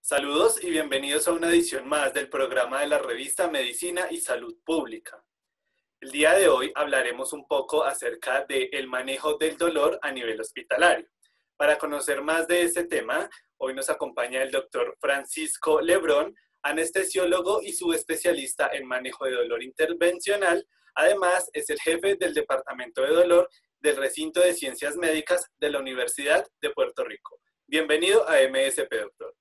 Saludos y bienvenidos a una edición más del programa de la revista Medicina y Salud Pública. El día de hoy hablaremos un poco acerca del manejo del dolor a nivel hospitalario. Para conocer más de este tema, hoy nos acompaña el doctor Francisco Lebrón, anestesiólogo y subespecialista en manejo de dolor intervencional. Además, es el jefe del Departamento de Dolor del recinto de Ciencias Médicas de la Universidad de Puerto Rico. Bienvenido a MSP, doctor.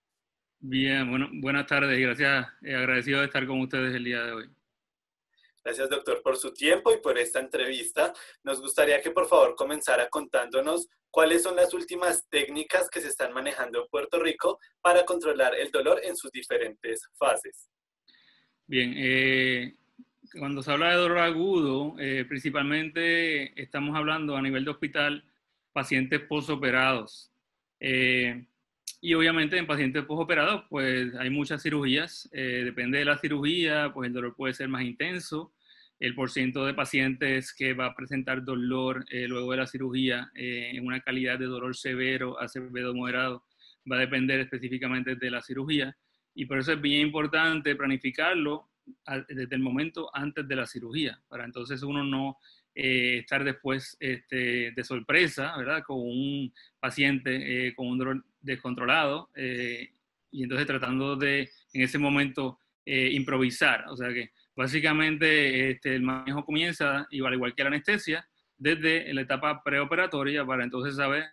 Bien, bueno, buenas tardes y gracias, eh, agradecido de estar con ustedes el día de hoy. Gracias, doctor, por su tiempo y por esta entrevista. Nos gustaría que por favor comenzara contándonos cuáles son las últimas técnicas que se están manejando en Puerto Rico para controlar el dolor en sus diferentes fases. Bien, eh, cuando se habla de dolor agudo, eh, principalmente estamos hablando a nivel de hospital pacientes posoperados. Eh, y obviamente en pacientes posoperados, pues hay muchas cirugías. Eh, depende de la cirugía, pues el dolor puede ser más intenso. El porcentaje de pacientes que va a presentar dolor luego de la cirugía en una calidad de dolor severo a severo moderado va a depender específicamente de la cirugía. Y por eso es bien importante planificarlo desde el momento antes de la cirugía, para entonces uno no eh, estar después este, de sorpresa, ¿verdad? Con un paciente eh, con un dolor descontrolado eh, y entonces tratando de en ese momento improvisar. O sea que básicamente este, el manejo comienza igual, igual que la anestesia desde la etapa preoperatoria para entonces saber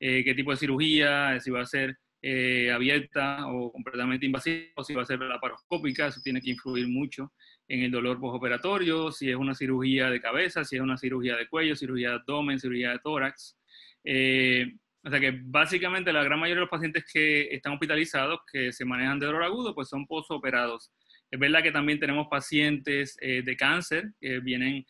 qué tipo de cirugía, si va a ser eh, abierta o completamente invasiva, si va a ser laparoscópica, eso tiene que influir mucho en el dolor postoperatorio, si es una cirugía de cabeza, si es una cirugía de cuello, cirugía de abdomen, cirugía de tórax. Eh, o sea que básicamente la gran mayoría de los pacientes que están hospitalizados, que se manejan de dolor agudo, pues son postoperados. Es verdad que también tenemos pacientes eh, de cáncer que vienen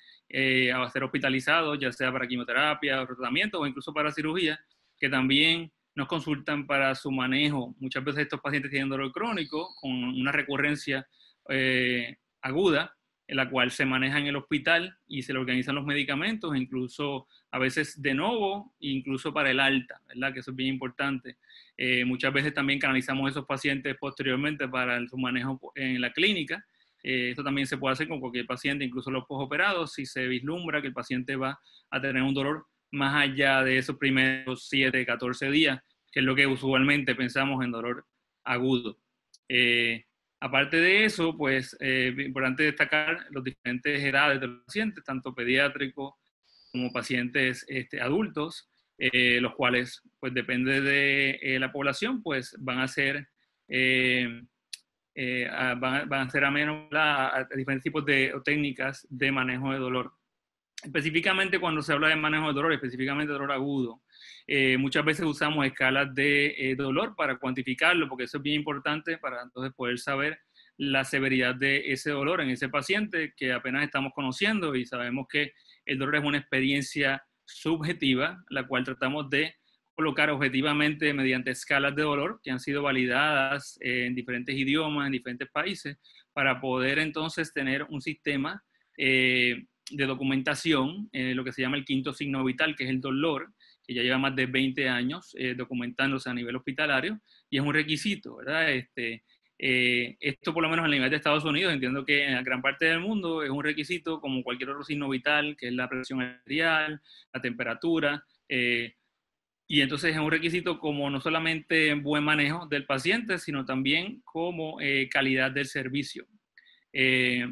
a ser hospitalizados, ya sea para quimioterapia tratamiento o incluso para cirugía, que también nos consultan para su manejo. Muchas veces estos pacientes tienen dolor crónico con una recurrencia eh, aguda, en la cual se maneja en el hospital y se le organizan los medicamentos, incluso a veces de nuevo, incluso para el alta, ¿verdad? Que eso es bien importante. Eh, muchas veces también canalizamos esos pacientes posteriormente para su manejo en la clínica. Eh, esto también se puede hacer con cualquier paciente, incluso los postoperados, si se vislumbra que el paciente va a tener un dolor más allá de esos primeros 7, 14 días, que es lo que usualmente pensamos en dolor agudo. Eh, aparte de eso, pues eh, es importante destacar los diferentes edades de los pacientes, tanto pediátricos como pacientes este, adultos, eh, los cuales, pues depende de la población, pues van a ser... A, van, a ser a menos a diferentes tipos de técnicas de manejo de dolor específicamente cuando se habla de manejo de dolor, específicamente dolor agudo, eh, muchas veces usamos escalas de eh, dolor para cuantificarlo, porque eso es bien importante para entonces poder saber la severidad de ese dolor en ese paciente que apenas estamos conociendo y sabemos que el dolor es una experiencia subjetiva, la cual tratamos de colocar objetivamente mediante escalas de dolor que han sido validadas eh, en diferentes idiomas, en diferentes países, para poder entonces tener un sistema de documentación, eh, lo que se llama el quinto signo vital, que es el dolor, que ya lleva más de 20 años eh, documentándose a nivel hospitalario, y es un requisito, ¿verdad? Este, eh, esto por lo menos a nivel de Estados Unidos, entiendo que en gran parte del mundo es un requisito como cualquier otro signo vital, que es la presión arterial, la temperatura, y entonces es un requisito como no solamente buen manejo del paciente, sino también como calidad del servicio. Eh,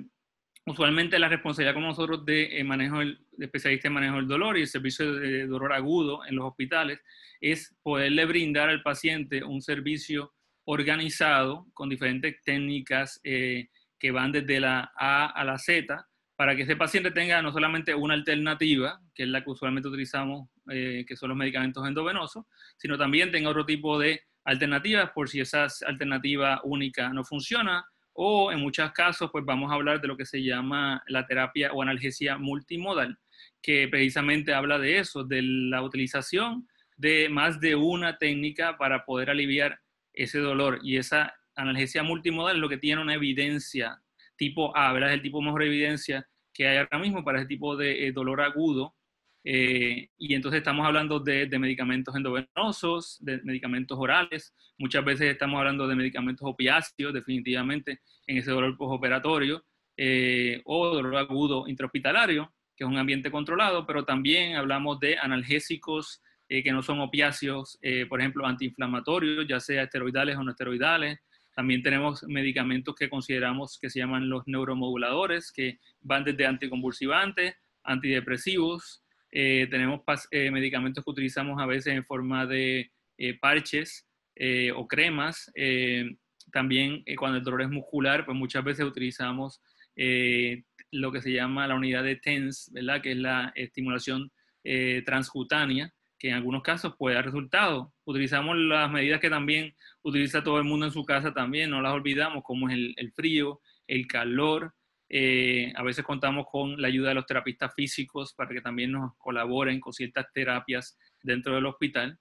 usualmente la responsabilidad como nosotros de, eh, manejo de especialista en manejo del dolor y el servicio de dolor agudo en los hospitales es poderle brindar al paciente un servicio organizado con diferentes técnicas eh, que van desde la A a la Z para que ese paciente tenga no solamente una alternativa, que es la que usualmente utilizamos, eh, que son los medicamentos endovenosos, sino también tenga otro tipo de alternativas por si esa alternativa única no funciona o en muchos casos, pues vamos a hablar de lo que se llama la terapia o analgesia multimodal, que precisamente habla de eso, de la utilización de más de una técnica para poder aliviar ese dolor. Y esa analgesia multimodal es lo que tiene una evidencia tipo A, ¿verdad? Es el tipo mejor evidencia que hay ahora mismo para ese tipo de eh, dolor agudo eh, y entonces estamos hablando de, medicamentos endovenosos, de medicamentos orales, muchas veces estamos hablando de medicamentos opiáceos, definitivamente, en ese dolor postoperatorio, eh, o dolor agudo intrahospitalario, que es un ambiente controlado, pero también hablamos de analgésicos eh, que no son opiáceos, por ejemplo, antiinflamatorios, ya sea esteroidales o no esteroidales, también tenemos medicamentos que consideramos que se llaman los neuromoduladores, que van desde anticonvulsivantes, antidepresivos, eh, tenemos eh, medicamentos que utilizamos a veces en forma de eh, parches o cremas. también cuando el dolor es muscular, pues muchas veces utilizamos lo que se llama la unidad de TENS, ¿verdad? que es la estimulación transcutánea, que en algunos casos puede dar resultado. Utilizamos las medidas que también utiliza todo el mundo en su casa también, no las olvidamos, como es el frío, el calor, eh, a veces contamos con la ayuda de los terapistas físicos para que también nos colaboren con ciertas terapias dentro del hospital.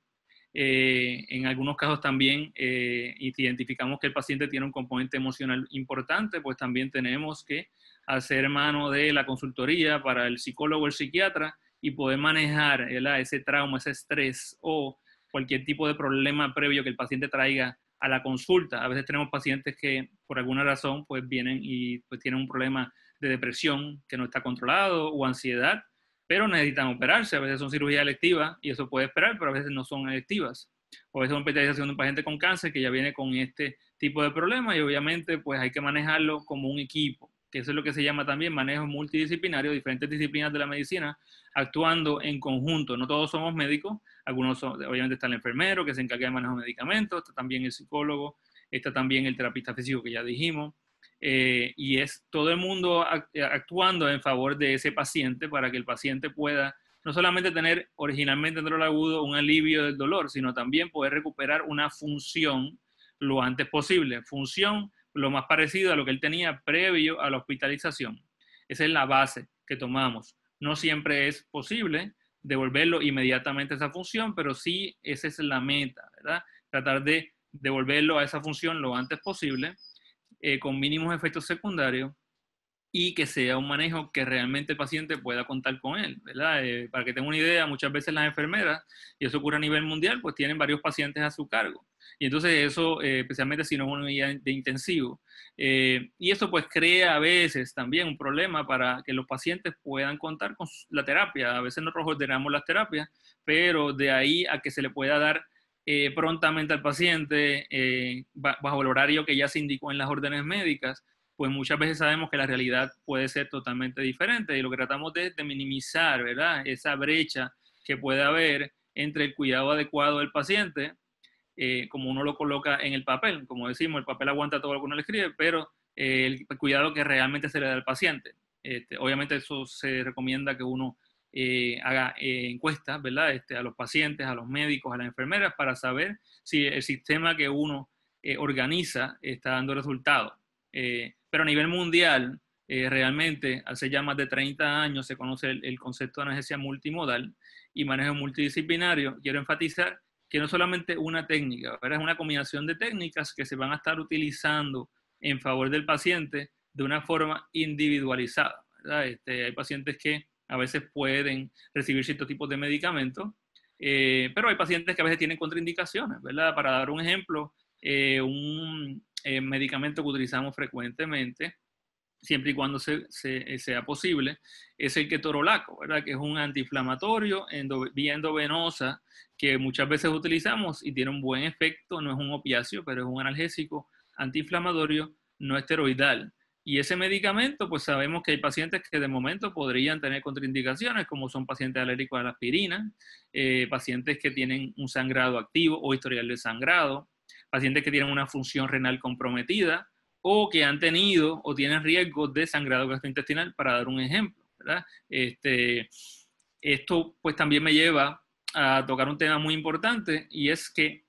Eh, en algunos casos también eh, identificamos que el paciente tiene un componente emocional importante, pues también tenemos que hacer mano de la consultoría para el psicólogo o el psiquiatra y poder manejar ese trauma, ese estrés o cualquier tipo de problema previo que el paciente traiga a la consulta. A veces tenemos pacientes que por alguna razón pues vienen y pues tienen un problema de depresión que no está controlado o ansiedad, pero necesitan operarse. A veces son cirugías electivas y eso puede esperar, pero a veces no son electivas. O a veces son hospitalización de un paciente con cáncer que ya viene con este tipo de problema y obviamente pues hay que manejarlo como un equipo, que eso es lo que se llama también manejo multidisciplinario, diferentes disciplinas de la medicina actuando en conjunto. No todos somos médicos, algunos, obviamente, está el enfermero que se encarga de manejar medicamentos, está también el psicólogo, está también el terapista físico que ya dijimos. Eh, y es todo el mundo eh, actuando en favor de ese paciente para que el paciente pueda no solamente tener originalmente en dolor agudo un alivio del dolor, sino también poder recuperar una función lo antes posible. Función lo más parecido a lo que él tenía previo a la hospitalización. Esa es la base que tomamos. No siempre es posible, devolverlo inmediatamente a esa función, pero sí esa es la meta, ¿verdad? Tratar de devolverlo a esa función lo antes posible, eh, con mínimos efectos secundarios y que sea un manejo que realmente el paciente pueda contar con él, ¿verdad? Eh, para que tenga una idea, muchas veces las enfermeras, y eso ocurre a nivel mundial, pues tienen varios pacientes a su cargo. Y entonces eso, eh, especialmente si no es una unidad de intensivo. Eh, y esto pues crea a veces también un problema para que los pacientes puedan contar con la terapia. A veces nosotros ordenamos las terapias, pero de ahí a que se le pueda dar eh, prontamente al paciente bajo el horario que ya se indicó en las órdenes médicas, pues muchas veces sabemos que la realidad puede ser totalmente diferente y lo que tratamos de, de minimizar, ¿verdad? Esa brecha que puede haber entre el cuidado adecuado del paciente eh, como uno lo coloca en el papel. Como decimos, el papel aguanta todo lo que uno le escribe, pero eh, el cuidado que realmente se le da al paciente. Este, obviamente eso se recomienda que uno eh, haga encuestas, ¿verdad? Este, a los pacientes, a los médicos, a las enfermeras, para saber si el sistema que uno organiza está dando resultados. pero a nivel mundial, realmente hace ya más de 30 años se conoce el, concepto de anestesia multimodal y manejo multidisciplinario. Quiero enfatizar que no solamente una técnica, es una combinación de técnicas que se van a estar utilizando en favor del paciente de una forma individualizada. Este, hay pacientes que a veces pueden recibir ciertos tipos de medicamentos, eh, pero hay pacientes que a veces tienen contraindicaciones, Para dar un ejemplo, eh, un eh, medicamento que utilizamos frecuentemente siempre y cuando sea posible, es el ketorolaco, que es un antiinflamatorio vía endovenosa que muchas veces utilizamos y tiene un buen efecto, no es un opiáceo, pero es un analgésico antiinflamatorio no esteroidal. Y ese medicamento, pues sabemos que hay pacientes que de momento podrían tener contraindicaciones, como son pacientes alérgicos a la aspirina, eh, pacientes que tienen un sangrado activo o historial de sangrado, pacientes que tienen una función renal comprometida, o que han tenido o tienen riesgo de sangrado gastrointestinal, para dar un ejemplo. ¿verdad? Este, esto pues también me lleva a tocar un tema muy importante y es que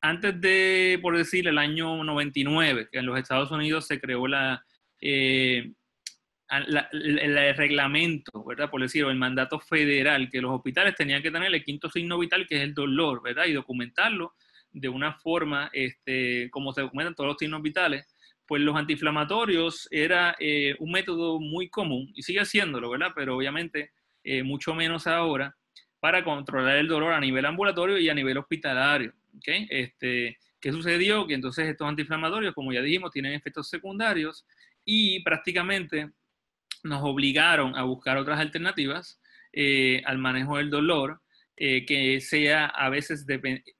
antes de, por decir, el año 99, que en los Estados Unidos se creó la, eh, el reglamento, ¿verdad? Por decir, o el mandato federal, que los hospitales tenían que tener el quinto signo vital, que es el dolor, ¿verdad? Y documentarlo de una forma, este, como se documentan todos los signos vitales, pues los antiinflamatorios era eh, un método muy común y sigue haciéndolo, ¿verdad? Pero obviamente eh, mucho menos ahora para controlar el dolor a nivel ambulatorio y a nivel hospitalario. ¿okay? Este, ¿Qué sucedió? Que entonces estos antiinflamatorios, como ya dijimos, tienen efectos secundarios y prácticamente nos obligaron a buscar otras alternativas eh, al manejo del dolor que sea a veces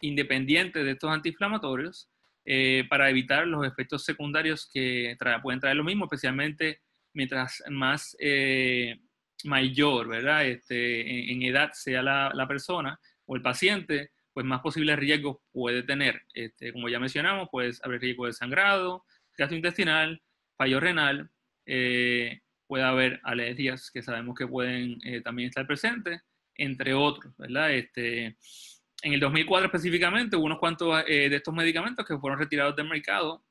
independiente de estos antiinflamatorios eh, para evitar los efectos secundarios que pueden traer lo mismo, especialmente mientras más eh, mayor, ¿verdad? Este, en, edad sea la, persona o el paciente, pues más posibles riesgos puede tener. Este, como ya mencionamos, pues haber riesgo de sangrado, gastrointestinal, fallo renal, eh, puede haber alergias que sabemos que pueden también estar presentes, entre otros, ¿verdad? Este, en el 2004 específicamente unos cuantos eh, de estos medicamentos que fueron retirados del mercado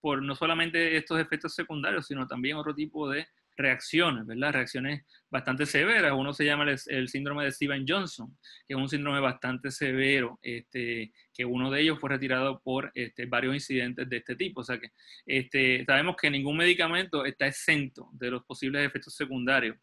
por no solamente estos efectos secundarios, sino también otro tipo de reacciones, ¿verdad? Reacciones bastante severas. Uno se llama el, síndrome de Steven Johnson, que es un síndrome bastante severo, este, que uno de ellos fue retirado por este, varios incidentes de este tipo. O sea que este, sabemos que ningún medicamento está exento de los posibles efectos secundarios,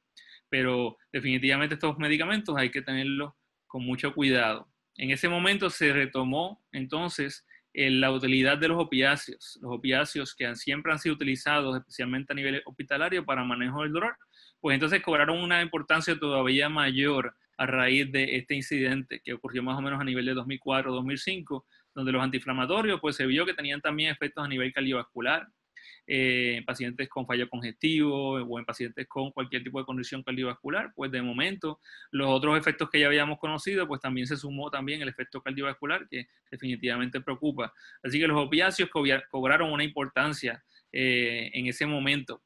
pero definitivamente estos medicamentos hay que tenerlos con mucho cuidado. En ese momento se retomó entonces eh, la utilidad de los opiáceos, los opiáceos que siempre han sido utilizados, especialmente a nivel hospitalario, para manejo del dolor, pues entonces cobraron una importancia todavía mayor a raíz de este incidente que ocurrió más o menos a nivel de 2004-2005, donde los antiinflamatorios pues se vio que tenían también efectos a nivel cardiovascular, eh, en pacientes con fallo congestivo eh, o en pacientes con cualquier tipo de condición cardiovascular, pues de momento los otros efectos que ya habíamos conocido, pues también se sumó también el efecto cardiovascular que definitivamente preocupa. Así que los opiáceos cobraron una importancia eh, en ese momento.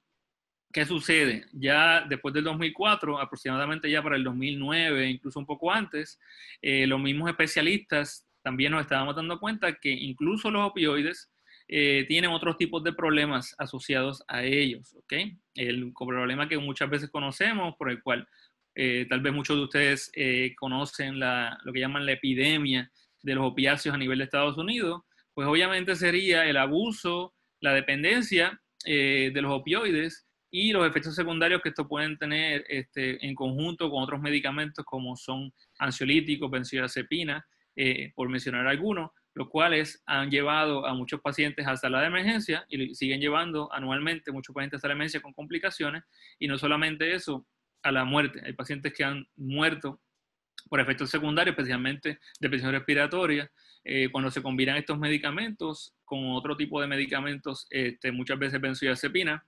¿Qué sucede? Ya después del 2004, aproximadamente ya para el 2009, incluso un poco antes, los mismos especialistas también nos estábamos dando cuenta que incluso los opioides eh, tienen otros tipos de problemas asociados a ellos, ¿ok? El problema que muchas veces conocemos, por el cual eh, tal vez muchos de ustedes eh, conocen lo que llaman la epidemia de los opiáceos a nivel de Estados Unidos, pues obviamente sería el abuso, la dependencia de los opioides y los efectos secundarios que esto pueden tener este, en conjunto con otros medicamentos como son ansiolíticos, benzodiazepinas, por mencionar algunos, los cuales han llevado a muchos pacientes hasta la de emergencia y siguen llevando anualmente muchos pacientes hasta la emergencia con complicaciones y no solamente eso, a la muerte. Hay pacientes que han muerto por efectos secundarios, especialmente depresión respiratoria, eh, cuando se combinan estos medicamentos con otro tipo de medicamentos, este, muchas veces benzodiazepina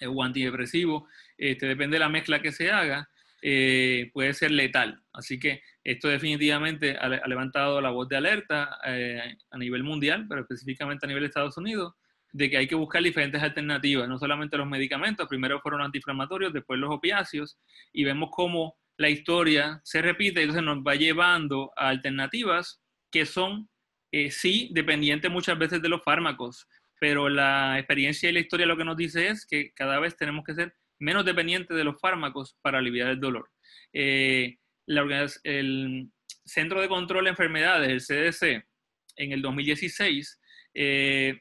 eh, o antidepresivo, este, depende de la mezcla que se haga, eh, puede ser letal. Así que esto definitivamente ha, levantado la voz de alerta eh, a nivel mundial, pero específicamente a nivel de Estados Unidos, de que hay que buscar diferentes alternativas, no solamente los medicamentos, primero fueron los antiinflamatorios, después los opiáceos, y vemos cómo la historia se repite, y entonces nos va llevando a alternativas que son, eh, sí, dependientes muchas veces de los fármacos, pero la experiencia y la historia lo que nos dice es que cada vez tenemos que ser menos dependiente de los fármacos para aliviar el dolor. Eh, el Centro de Control de Enfermedades, el CDC, en el 2016 eh,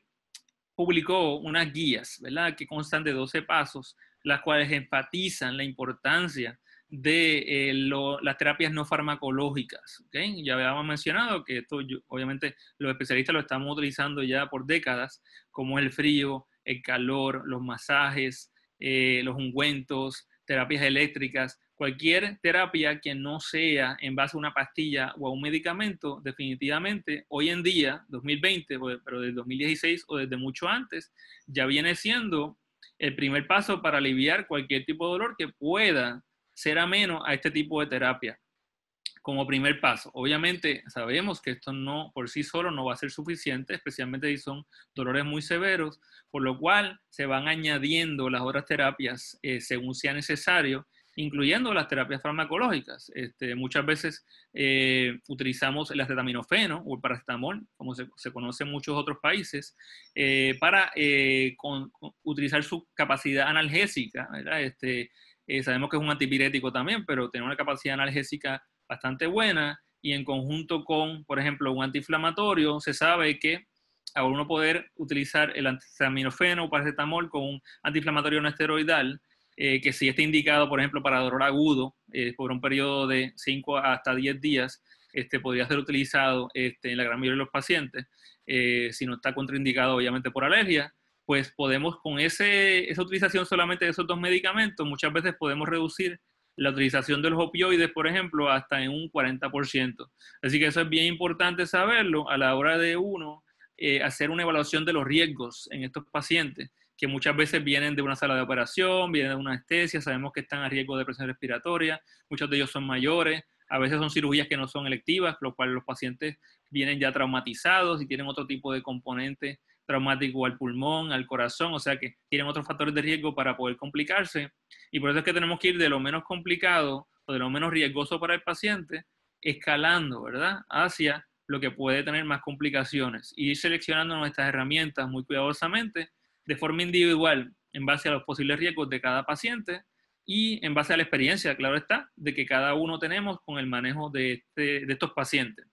publicó unas guías, ¿verdad?, que constan de 12 pasos, las cuales enfatizan la importancia de eh, las terapias no farmacológicas. Ya habíamos mencionado que esto, obviamente, los especialistas lo estamos utilizando ya por décadas, como el frío, el calor, los masajes, eh, los ungüentos, terapias eléctricas, cualquier terapia que no sea en base a una pastilla o a un medicamento, definitivamente hoy en día, 2020, pero desde 2016 o desde mucho antes, ya viene siendo el primer paso para aliviar cualquier tipo de dolor que pueda ser ameno a este tipo de terapia como primer paso. Obviamente sabemos que esto no por sí solo no va a ser suficiente, especialmente si son dolores muy severos, por lo cual se van añadiendo las otras terapias eh, según sea necesario, incluyendo las terapias farmacológicas. Este, muchas veces eh, utilizamos el acetaminofeno o el paracetamol, como se, conoce en muchos otros países, eh, para utilizar su capacidad analgésica. Este, sabemos que es un antipirético también, pero tiene una capacidad analgésica bastante buena y en conjunto con, por ejemplo, un antiinflamatorio, se sabe que a uno poder utilizar el antisaminofeno o paracetamol con un antiinflamatorio no esteroidal, eh, que si está indicado, por ejemplo, para dolor agudo, eh, por un periodo de 5 hasta 10 días, este, podría ser utilizado este, en la gran mayoría de los pacientes. Eh, si no está contraindicado, obviamente, por alergia, pues podemos, con ese, esa utilización solamente de esos dos medicamentos, muchas veces podemos reducir la utilización de los opioides, por ejemplo, hasta en un 40%. Así que eso es bien importante saberlo a la hora de uno eh, hacer una evaluación de los riesgos en estos pacientes, que muchas veces vienen de una sala de operación, vienen de una anestesia, sabemos que están a riesgo de presión respiratoria, muchos de ellos son mayores, a veces son cirugías que no son electivas, lo cual los pacientes vienen ya traumatizados y tienen otro tipo de componentes traumático al pulmón, al corazón, o sea que tienen otros factores de riesgo para poder complicarse. Y por eso es que tenemos que ir de lo menos complicado o de lo menos riesgoso para el paciente, escalando, ¿verdad? Hacia lo que puede tener más complicaciones y ir seleccionando nuestras herramientas muy cuidadosamente, de forma individual, en base a los posibles riesgos de cada paciente y en base a la experiencia, claro está, de que cada uno tenemos con el manejo de, este, de estos pacientes.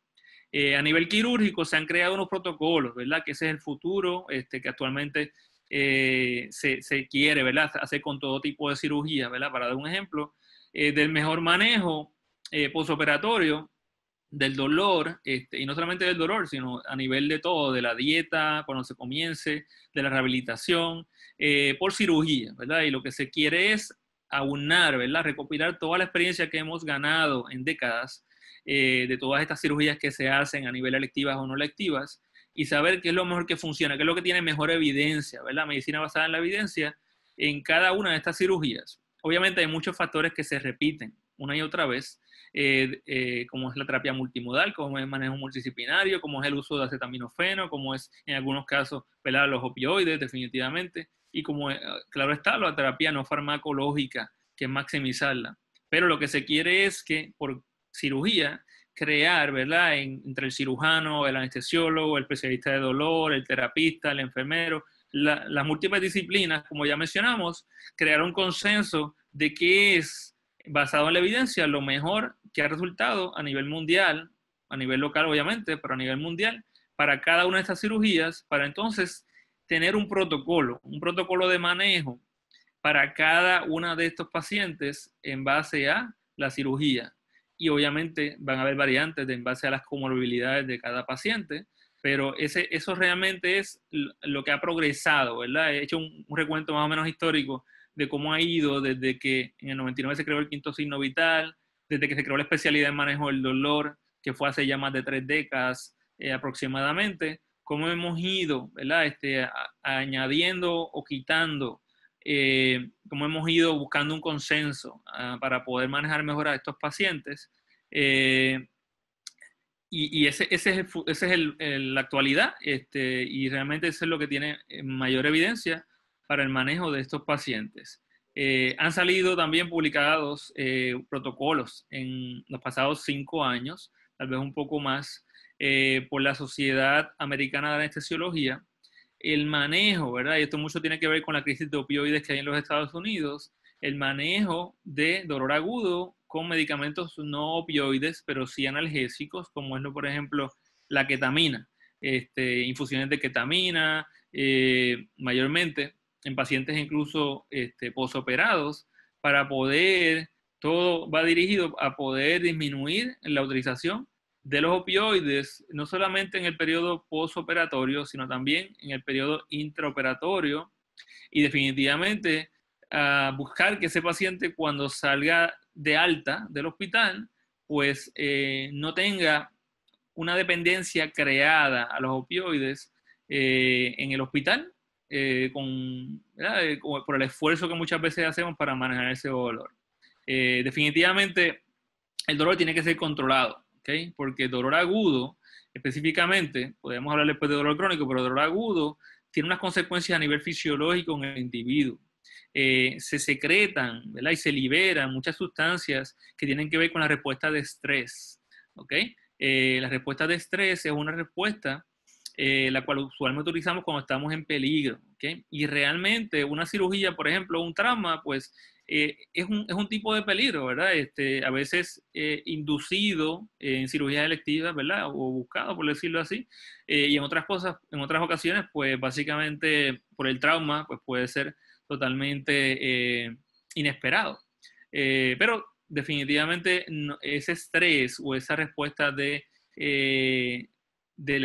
Eh, a nivel quirúrgico se han creado unos protocolos, ¿verdad? Que ese es el futuro este, que actualmente eh, se, se, quiere, ¿verdad? Hacer con todo tipo de cirugía, ¿verdad? Para dar un ejemplo, eh, del mejor manejo postoperatorio del dolor, este, y no solamente del dolor, sino a nivel de todo, de la dieta, cuando se comience, de la rehabilitación, por cirugía, ¿verdad? Y lo que se quiere es aunar, ¿verdad? Recopilar toda la experiencia que hemos ganado en décadas eh, de todas estas cirugías que se hacen a nivel electivas o no electivas y saber qué es lo mejor que funciona, qué es lo que tiene mejor evidencia, ¿verdad? Medicina basada en la evidencia en cada una de estas cirugías. Obviamente hay muchos factores que se repiten una y otra vez, eh, eh, como es la terapia multimodal, como es el manejo multidisciplinario, como es el uso de acetaminofeno, como es en algunos casos ¿verdad? los opioides definitivamente, y como claro está la terapia no farmacológica, que es maximizarla. Pero lo que se quiere es que por cirugía, crear, ¿verdad? entre el cirujano, el anestesiólogo, el especialista de dolor, el terapista, el enfermero, las múltiples disciplinas, como ya mencionamos, crear un consenso de qué es, basado en la evidencia, lo mejor que ha resultado a nivel mundial, a nivel local obviamente, pero a nivel mundial, para cada una de estas cirugías, para entonces tener un protocolo, un protocolo de manejo para cada una de estos pacientes en base a la cirugía y obviamente van a haber variantes en base a las comorbilidades de cada paciente, pero ese, eso realmente es lo que ha progresado, ¿verdad? He hecho un, recuento más o menos histórico de cómo ha ido desde que en el 99 se creó el quinto signo vital, desde que se creó la especialidad de manejo del dolor, que fue hace ya más de tres décadas eh, aproximadamente, cómo hemos ido, ¿verdad? Este, añadiendo o quitando eh, cómo hemos ido buscando un consenso ah, para poder manejar mejor a estos pacientes. Eh, y, y ese, es, la actualidad este, y realmente eso es lo que tiene eh, mayor evidencia para el manejo de estos pacientes. Eh, han salido también publicados protocolos en los pasados cinco años, tal vez un poco más, por la Sociedad Americana de Anestesiología, el manejo, ¿verdad? Y esto mucho tiene que ver con la crisis de opioides que hay en los Estados Unidos, el manejo de dolor agudo con medicamentos no opioides, pero sí analgésicos, como es, por ejemplo, la ketamina, este, infusiones de ketamina, eh, mayormente en pacientes incluso este, posoperados, para poder, todo va dirigido a poder disminuir la utilización de los opioides, no solamente en el periodo posoperatorio, sino también en el periodo intraoperatorio. Y definitivamente buscar que ese paciente cuando salga de alta del hospital, pues eh, no tenga una dependencia creada a los opioides eh, en el hospital eh, por el esfuerzo que muchas veces hacemos para manejar ese dolor. definitivamente el dolor tiene que ser controlado. Porque dolor agudo, específicamente, podemos hablar después de dolor crónico, pero dolor agudo tiene unas consecuencias a nivel fisiológico en el individuo. Eh, se secretan ¿verdad? y se liberan muchas sustancias que tienen que ver con la respuesta de estrés. Eh, la respuesta de estrés es una respuesta eh, la cual usualmente utilizamos cuando estamos en peligro. Y realmente una cirugía, por ejemplo, un trauma, pues eh, es, un, tipo de peligro, ¿verdad? Este, a veces eh, inducido en cirugías electivas, ¿verdad? O buscado, por decirlo así. Eh, y en otras cosas, en otras ocasiones, pues básicamente por el trauma, pues puede ser totalmente inesperado. pero definitivamente ese estrés o esa respuesta de, de,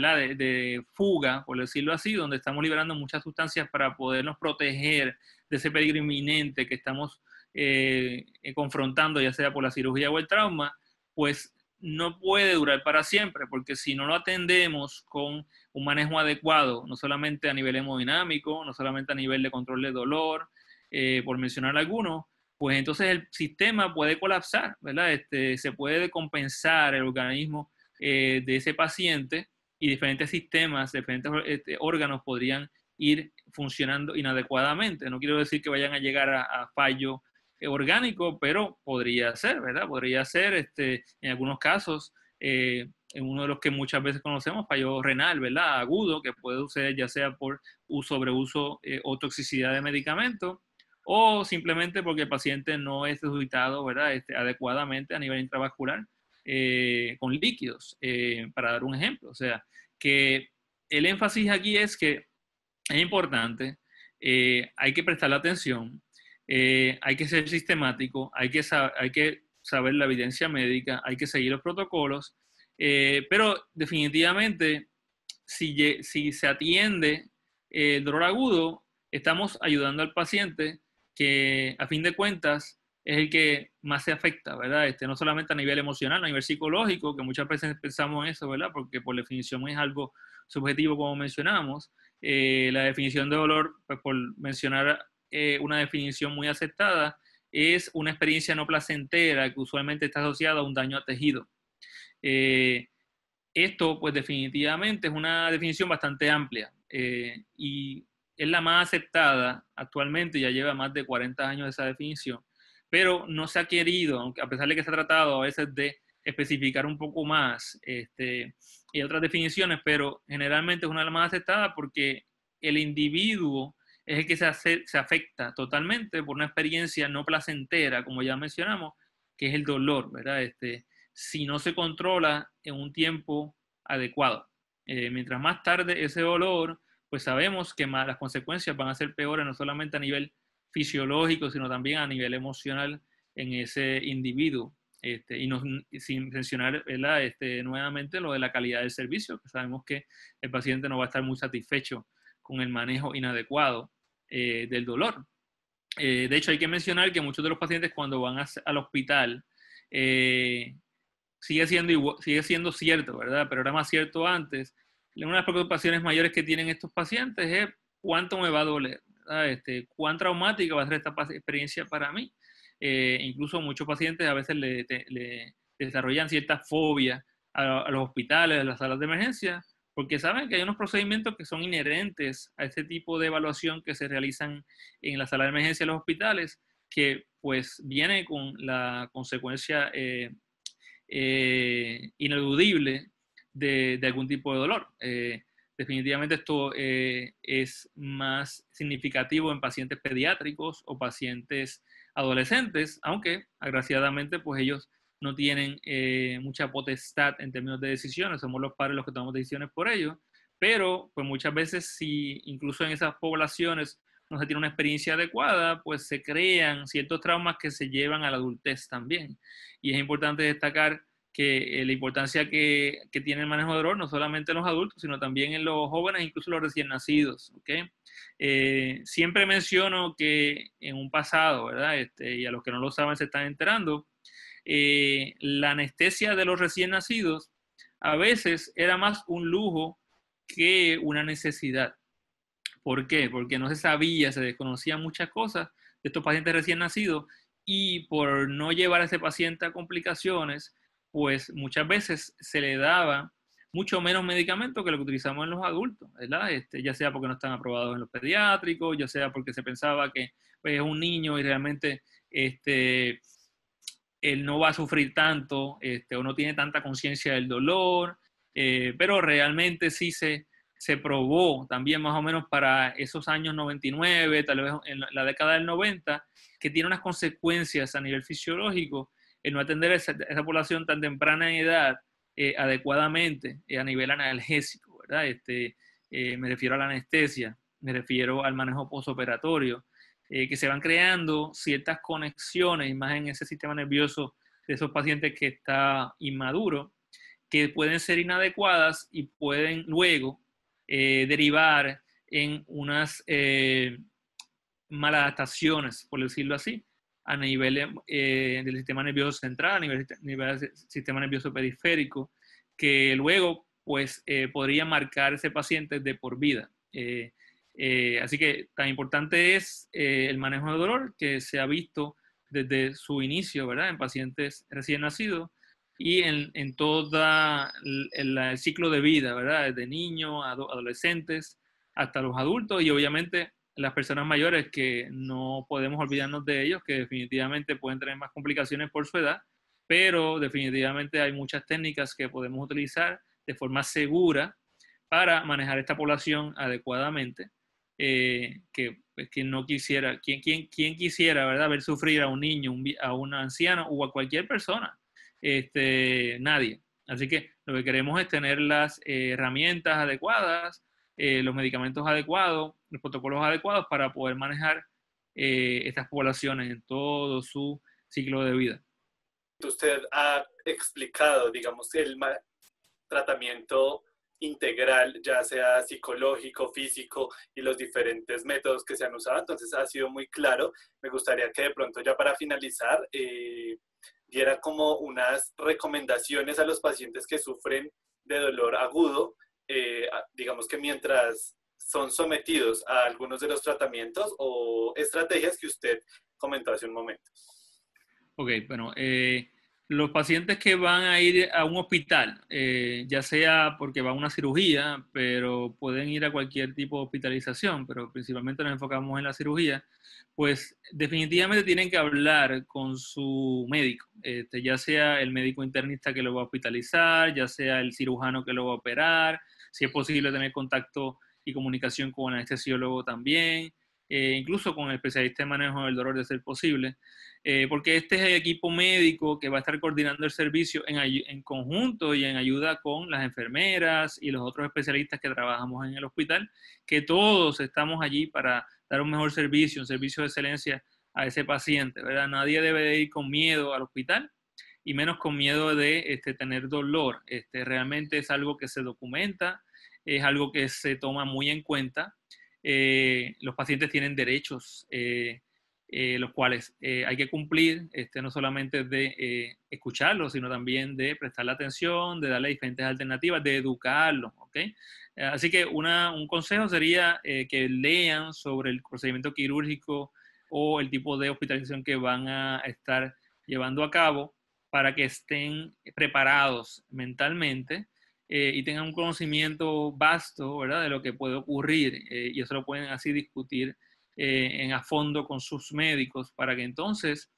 la, de, fuga, por decirlo así, donde estamos liberando muchas sustancias para podernos proteger ese peligro inminente que estamos eh, confrontando, ya sea por la cirugía o el trauma, pues no puede durar para siempre, porque si no lo atendemos con un manejo adecuado, no solamente a nivel hemodinámico, no solamente a nivel de control de dolor, eh, por mencionar algunos, pues entonces el sistema puede colapsar, ¿verdad? Este, se puede compensar el organismo eh, de ese paciente y diferentes sistemas, diferentes este, órganos podrían ir funcionando inadecuadamente. No quiero decir que vayan a llegar a, fallo eh, orgánico, pero podría ser, ¿verdad? Podría ser, este, en algunos casos, eh, en uno de los que muchas veces conocemos, fallo renal, ¿verdad? Agudo, que puede ser ya sea por uso sobreuso uso eh, o toxicidad de medicamento, o simplemente porque el paciente no es resucitado, ¿verdad? Este, adecuadamente a nivel intravascular con líquidos, para dar un ejemplo. O sea, que el énfasis aquí es que es importante, eh, hay que prestar la atención, eh, hay que ser sistemático, hay que, saber la evidencia médica, hay que seguir los protocolos, eh, pero definitivamente si, se atiende el dolor agudo, estamos ayudando al paciente que a fin de cuentas es el que más se afecta, ¿verdad? Este, no solamente a nivel emocional, a nivel psicológico, que muchas veces pensamos eso, ¿verdad? Porque por definición es algo subjetivo, como mencionamos, eh, la definición de dolor, pues, por mencionar eh, una definición muy aceptada, es una experiencia no placentera que usualmente está asociada a un daño a tejido. Eh, esto, pues definitivamente es una definición bastante amplia y es la más aceptada actualmente, ya lleva más de 40 años esa definición, pero no se ha querido, a pesar de que se ha tratado a veces de especificar un poco más este, y otras definiciones, pero generalmente es una de las más aceptadas porque el individuo es el que se, se afecta totalmente por una experiencia no placentera, como ya mencionamos, que es el dolor, ¿verdad? Este, si no se controla en un tiempo adecuado. Eh, mientras más tarde ese dolor, pues sabemos que las consecuencias van a ser peores, no solamente a nivel fisiológico, sino también a nivel emocional en ese individuo. Este, y sin mencionar este, nuevamente lo de la calidad del servicio, que sabemos que el paciente no va a estar muy satisfecho con el manejo inadecuado eh, del dolor. Eh, de hecho, hay que mencionar que muchos de los pacientes cuando van al hospital eh, sigue, siendo sigue siendo cierto, ¿verdad? Pero era más cierto antes. Una de las preocupaciones mayores que tienen estos pacientes es cuánto me va a doler, este, cuán traumática va a ser esta experiencia para mí. Eh, incluso muchos pacientes a veces le, desarrollan cierta fobia a, los hospitales, a las salas de emergencia, porque saben que hay unos procedimientos que son inherentes a este tipo de evaluación que se realizan en la sala de emergencia de los hospitales, que pues viene con la consecuencia eh, eh, ineludible de, algún tipo de dolor. definitivamente esto es más significativo en pacientes pediátricos o pacientes adolescentes, aunque agraciadamente pues ellos no tienen eh, mucha potestad en términos de decisiones, somos los padres los que tomamos decisiones por ellos, pero pues muchas veces si incluso en esas poblaciones no se tiene una experiencia adecuada, pues se crean ciertos traumas que se llevan a la adultez también. Y es importante destacar que eh, la importancia que, que, tiene el manejo de dolor, no solamente en los adultos, sino también en los jóvenes, incluso los recién nacidos. ¿okay? Eh, siempre menciono que en un pasado, ¿verdad? Este, y a los que no lo saben se están enterando, eh, la anestesia de los recién nacidos a veces era más un lujo que una necesidad. ¿Por qué? Porque no se sabía, se desconocían muchas cosas de estos pacientes recién nacidos y por no llevar a ese paciente a complicaciones, pues muchas veces se le daba mucho menos medicamento que lo que utilizamos en los adultos, ¿verdad? Este, ya sea porque no están aprobados en los pediátricos, ya sea porque se pensaba que pues, es un niño y realmente este, él no va a sufrir tanto este, o no tiene tanta conciencia del dolor, eh, pero realmente sí se, se probó también más o menos para esos años 99, tal vez en la década del 90, que tiene unas consecuencias a nivel fisiológico el no atender esa, población tan temprana en edad eh, adecuadamente eh, a nivel analgésico, ¿verdad? Este, eh, me refiero a la anestesia, me refiero al manejo posoperatorio, que se van creando ciertas conexiones, más en ese sistema nervioso de esos pacientes que está inmaduro, que pueden ser inadecuadas y pueden luego derivar en unas maladaptaciones, por decirlo así, a nivel em, eh, del sistema nervioso central, a nivel, del sistema nervioso periférico, que luego pues eh, podría marcar ese paciente de por vida. Eh, así que tan importante es el manejo del dolor que se ha visto desde su inicio, ¿verdad? En pacientes recién nacidos y en, en todo el, ciclo de vida, ¿verdad? Desde niños, adolescentes, hasta los adultos y obviamente las personas mayores que no podemos olvidarnos de ellos, que definitivamente pueden tener más complicaciones por su edad, pero definitivamente hay muchas técnicas que podemos utilizar de forma segura para manejar esta población adecuadamente, eh, que, pues, que, no quisiera, ¿quién, quién, quién quisiera ¿verdad? ver sufrir a un niño, a un anciano o a cualquier persona? Este, nadie. Así que lo que queremos es tener las eh, herramientas adecuadas eh, los medicamentos adecuados, los protocolos adecuados para poder manejar eh, estas poblaciones en todo su ciclo de vida. Usted ha explicado, digamos, el tratamiento integral, ya sea psicológico, físico y los diferentes métodos que se han usado. Entonces ha sido muy claro. Me gustaría que de pronto ya para finalizar eh, diera como unas recomendaciones a los pacientes que sufren de dolor agudo eh, digamos que mientras son sometidos a algunos de los tratamientos o estrategias que usted comentó hace un momento. Ok, bueno, eh, los pacientes que van a ir a un hospital, eh, ya sea porque van a una cirugía, pero pueden ir a cualquier tipo de hospitalización, pero principalmente nos enfocamos en la cirugía, pues definitivamente tienen que hablar con su médico, este, ya sea el médico internista que lo va a hospitalizar, ya sea el cirujano que lo va a operar, si es posible tener contacto y comunicación con anestesiólogo también, eh, incluso con el especialista de manejo del dolor de ser posible, eh, porque este es el equipo médico que va a estar coordinando el servicio en, en, conjunto y en ayuda con las enfermeras y los otros especialistas que trabajamos en el hospital, que todos estamos allí para dar un mejor servicio, un servicio de excelencia a ese paciente, ¿verdad? Nadie debe ir con miedo al hospital y menos con miedo de este, tener dolor. Este, realmente es algo que se documenta, es algo que se toma muy en cuenta. Eh, los pacientes tienen derechos, eh, eh, los cuales hay que cumplir, este, no solamente de escucharlos, sino también de prestarle atención, de darle diferentes alternativas, de educarlos. Así que un consejo sería que lean sobre el procedimiento quirúrgico o el tipo de hospitalización que van a estar llevando a cabo para que estén preparados mentalmente eh, y tengan un conocimiento vasto, De lo que puede ocurrir eh, y eso lo pueden así discutir eh, en a fondo con sus médicos para que entonces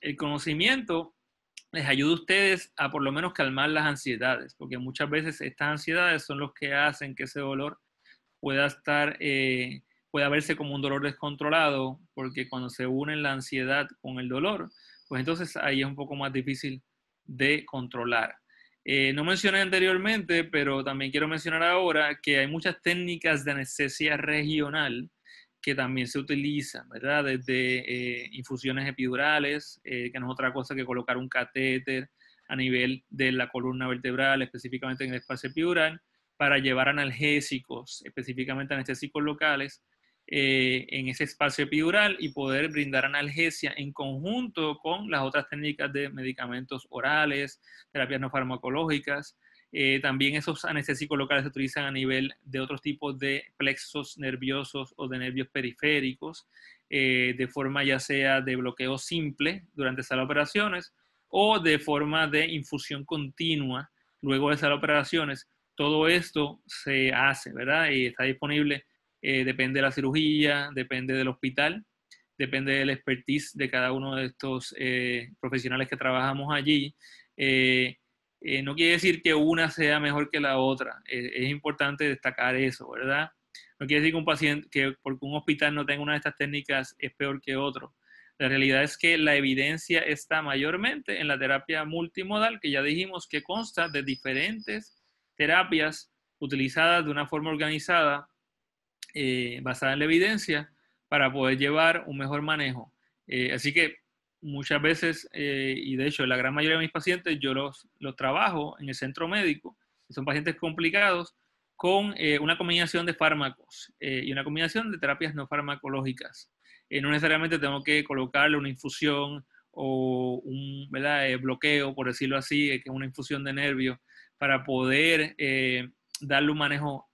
el conocimiento les ayude a ustedes a por lo menos calmar las ansiedades, porque muchas veces estas ansiedades son los que hacen que ese dolor pueda estar verse como un dolor descontrolado, porque cuando se unen la ansiedad con el dolor, pues entonces ahí es un poco más difícil de controlar. Eh, no mencioné anteriormente, pero también quiero mencionar ahora que hay muchas técnicas de anestesia regional que también se utilizan, ¿verdad? Desde eh, infusiones epidurales, eh, que no es otra cosa que colocar un catéter a nivel de la columna vertebral, específicamente en el espacio epidural, para llevar analgésicos, específicamente anestésicos locales, eh, en ese espacio epidural y poder brindar analgesia en conjunto con las otras técnicas de medicamentos orales, terapias no farmacológicas. Eh, también esos anestésicos locales se utilizan a nivel de otros tipos de plexos nerviosos o de nervios periféricos, eh, de forma ya sea de bloqueo simple durante esas operaciones o de forma de infusión continua luego de esas operaciones. Todo esto se hace, ¿verdad? Y está disponible eh, depende de la cirugía, depende del hospital, depende del expertise de cada uno de estos eh, profesionales que trabajamos allí. Eh, no quiere decir que una sea mejor que la otra, es importante destacar eso, ¿verdad? No quiere decir que un paciente, que porque un hospital no tenga una de estas técnicas es peor que otro. La realidad es que la evidencia está mayormente en la terapia multimodal, que ya dijimos que consta de diferentes terapias utilizadas de una forma organizada eh, basada en la evidencia para poder llevar un mejor manejo. Eh, así que muchas veces, eh, y de hecho la gran mayoría de mis pacientes, yo los, los trabajo en el centro médico, son pacientes complicados, con una combinación de fármacos y una combinación de terapias no farmacológicas. no necesariamente tengo que colocarle una infusión o un bloqueo, por decirlo así, que es una infusión de nervios, para poder darle un manejo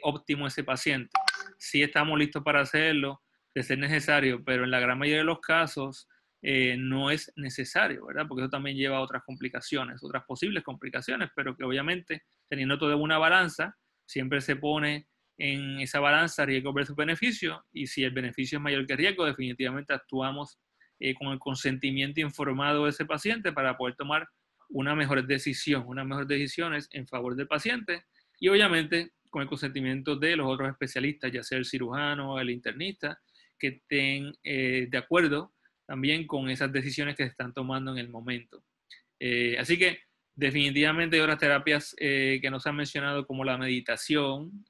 óptimo a ese paciente si estamos listos para hacerlo, de ser necesario, pero en la gran mayoría de los casos eh, no es necesario, ¿verdad? Porque eso también lleva a otras complicaciones, otras posibles complicaciones, pero que obviamente teniendo toda una balanza, siempre se pone en esa balanza riesgo versus beneficio y si el beneficio es mayor que el riesgo, definitivamente actuamos eh, con el consentimiento informado de ese paciente para poder tomar una mejor decisión, unas mejores decisiones en favor del paciente y obviamente con el consentimiento de los otros especialistas, ya sea el cirujano, o el internista, que estén eh, de acuerdo también con esas decisiones que se están tomando en el momento. Eh, así que definitivamente hay otras terapias eh, que nos han mencionado como la meditación,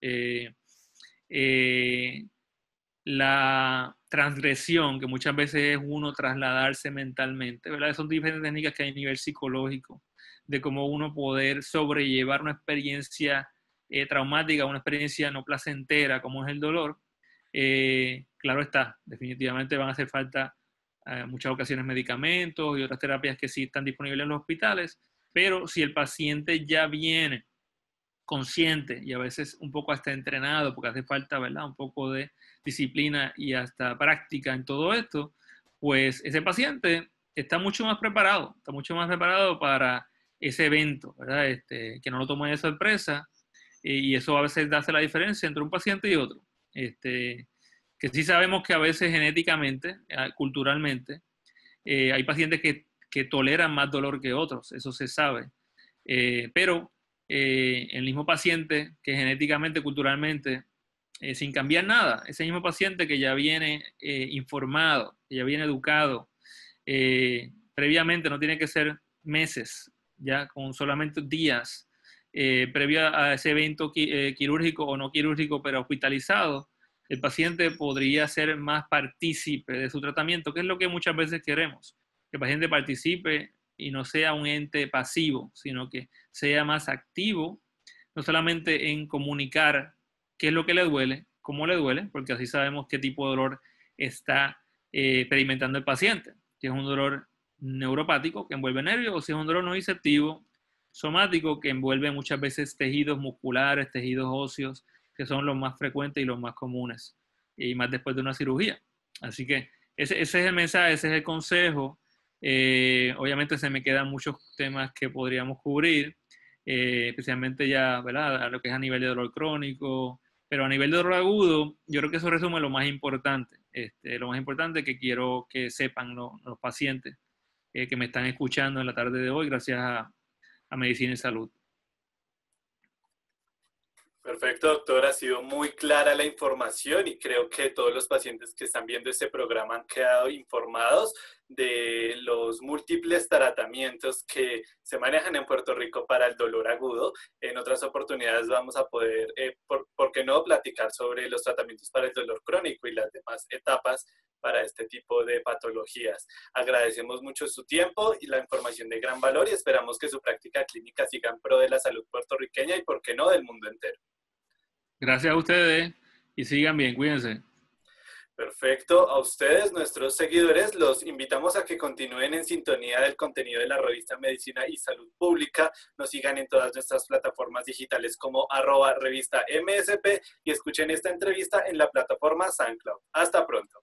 la transgresión, que muchas veces es uno trasladarse mentalmente, ¿verdad? Son diferentes técnicas que hay a nivel psicológico, de cómo uno poder sobrellevar una experiencia eh, traumática, una experiencia no placentera como es el dolor, eh, claro está, definitivamente van a hacer falta en eh, muchas ocasiones medicamentos y otras terapias que sí están disponibles en los hospitales, pero si el paciente ya viene consciente y a veces un poco hasta entrenado, porque hace falta, ¿verdad? Un poco de disciplina y hasta práctica en todo esto, pues ese paciente está mucho más preparado, está mucho más preparado para ese evento, este, que no lo tome de sorpresa y eso a veces hace la diferencia entre un paciente y otro. Este, que sí sabemos que a veces genéticamente, ah, culturalmente, eh, hay pacientes que, toleran más dolor que otros, eso se sabe. Eh, pero eh, el mismo paciente que genéticamente, culturalmente, sin cambiar nada, ese mismo paciente que ya viene informado, ya viene educado, previamente no tiene que ser meses, ya con solamente días eh, previo a ese evento eh, quirúrgico o no quirúrgico, pero hospitalizado, el paciente podría ser más partícipe de su tratamiento, que es lo que muchas veces queremos, que el paciente participe y no sea un ente pasivo, sino que sea más activo, no solamente en comunicar qué es lo que le duele, cómo le duele, porque así sabemos qué tipo de dolor está eh, experimentando el paciente, si es un dolor neuropático que envuelve nervios o si es un dolor no disceptivo somático que envuelve muchas veces tejidos musculares, tejidos óseos, que son los más frecuentes y los más comunes, y más después de una cirugía. Así que ese, es el mensaje, ese es el consejo. Eh, obviamente se me quedan muchos temas que podríamos cubrir, eh, especialmente ya, ¿verdad? A lo que es a nivel de dolor crónico, pero a nivel de dolor agudo, yo creo que eso resume lo más importante, este, lo más importante que quiero que sepan los, pacientes eh, que me están escuchando en la tarde de hoy, gracias a, a medicina y salud. Perfecto, doctor. Ha sido muy clara la información y creo que todos los pacientes que están viendo este programa han quedado informados de los múltiples tratamientos que se manejan en Puerto Rico para el dolor agudo. En otras oportunidades vamos a poder, eh, por, qué no?, platicar sobre los tratamientos para el dolor crónico y las demás etapas para este tipo de patologías. Agradecemos mucho su tiempo y la información de gran valor y esperamos que su práctica clínica siga en pro de la salud puertorriqueña y, por qué no, del mundo entero. Gracias a ustedes y sigan bien, cuídense. Perfecto. A ustedes, nuestros seguidores, los invitamos a que continúen en sintonía del contenido de la revista Medicina y Salud Pública. Nos sigan en todas nuestras plataformas digitales como arroba revista MSP y escuchen esta entrevista en la plataforma SoundCloud. Hasta pronto.